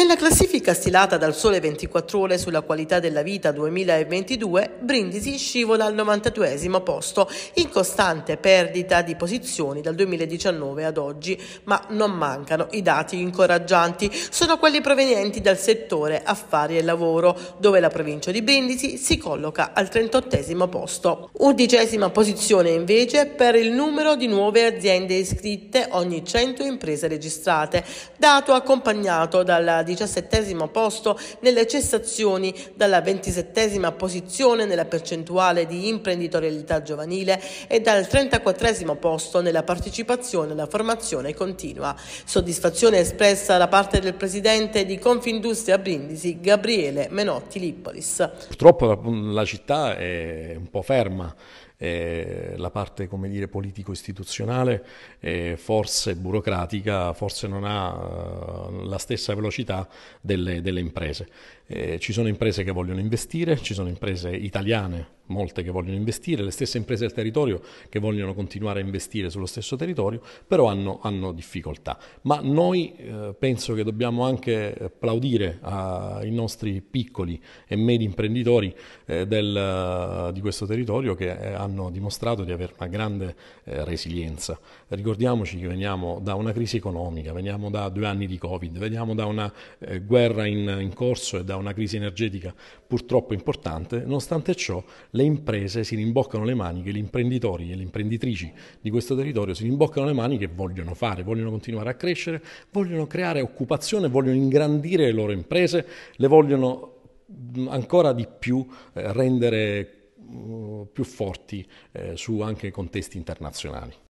Nella classifica stilata dal Sole 24 Ore sulla qualità della vita 2022, Brindisi scivola al 92 posto, in costante perdita di posizioni dal 2019 ad oggi, ma non mancano i dati incoraggianti. Sono quelli provenienti dal settore affari e lavoro, dove la provincia di Brindisi si colloca al 38 posto. Undicesima posizione invece per il numero di nuove aziende iscritte ogni 100 imprese registrate, dato accompagnato dalla diciassettesimo posto nelle cessazioni, dalla ventisettesima posizione nella percentuale di imprenditorialità giovanile e dal trentaquattresimo posto nella partecipazione alla formazione continua. Soddisfazione espressa da parte del presidente di Confindustria Brindisi, Gabriele Menotti Lippolis. Purtroppo la città è un po' ferma eh, la parte dire, politico-istituzionale eh, forse burocratica, forse non ha eh, la stessa velocità delle, delle imprese. Eh, ci sono imprese che vogliono investire, ci sono imprese italiane molte che vogliono investire, le stesse imprese del territorio che vogliono continuare a investire sullo stesso territorio, però hanno, hanno difficoltà. Ma noi eh, penso che dobbiamo anche applaudire ai nostri piccoli e medi imprenditori eh, del, eh, di questo territorio che eh, hanno dimostrato di avere una grande eh, resilienza. Ricordiamoci che veniamo da una crisi economica, veniamo da due anni di Covid, veniamo da una eh, guerra in, in corso e da una crisi energetica purtroppo importante, nonostante ciò le le imprese si rimboccano le maniche, gli imprenditori e le imprenditrici di questo territorio si rimboccano le maniche e vogliono fare, vogliono continuare a crescere, vogliono creare occupazione, vogliono ingrandire le loro imprese, le vogliono mm, ancora di più eh, rendere mm, più forti eh, su anche contesti internazionali.